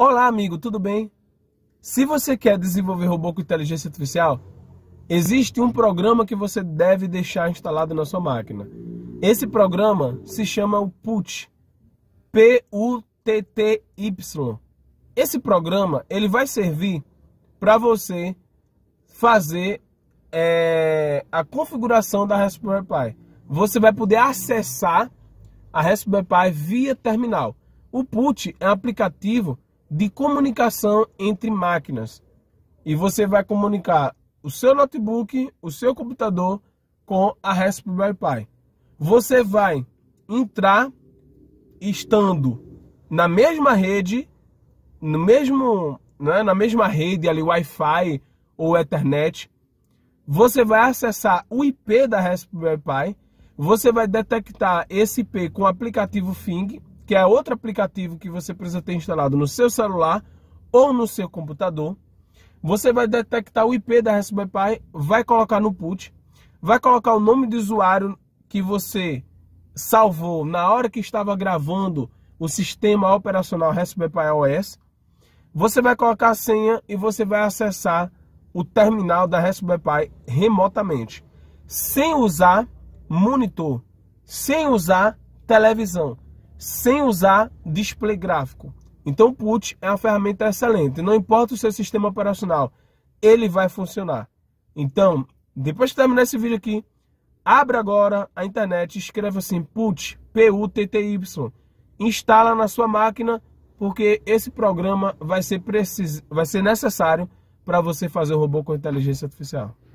Olá, amigo, tudo bem? Se você quer desenvolver robô com inteligência artificial, existe um programa que você deve deixar instalado na sua máquina. Esse programa se chama o Putt, P-U-T-T-Y. Esse programa ele vai servir para você fazer é, a configuração da Raspberry Pi. Você vai poder acessar a Raspberry Pi via terminal. O PUT é um aplicativo de comunicação entre máquinas. E você vai comunicar o seu notebook, o seu computador com a Raspberry Pi. Você vai entrar estando na mesma rede, no mesmo, né, na mesma rede ali Wi-Fi ou Ethernet. Você vai acessar o IP da Raspberry Pi. Você vai detectar esse IP com o aplicativo Fing que é outro aplicativo que você precisa ter instalado no seu celular ou no seu computador. Você vai detectar o IP da Raspberry Pi, vai colocar no put, vai colocar o nome de usuário que você salvou na hora que estava gravando o sistema operacional Raspberry Pi OS. Você vai colocar a senha e você vai acessar o terminal da Raspberry Pi remotamente, sem usar monitor, sem usar televisão sem usar display gráfico. Então, o Put é uma ferramenta excelente. Não importa o seu sistema operacional, ele vai funcionar. Então, depois que terminar esse vídeo aqui, abra agora a internet escreva assim, Put, P-U-T-T-Y. Instala na sua máquina, porque esse programa vai ser, precis... vai ser necessário para você fazer o robô com inteligência artificial.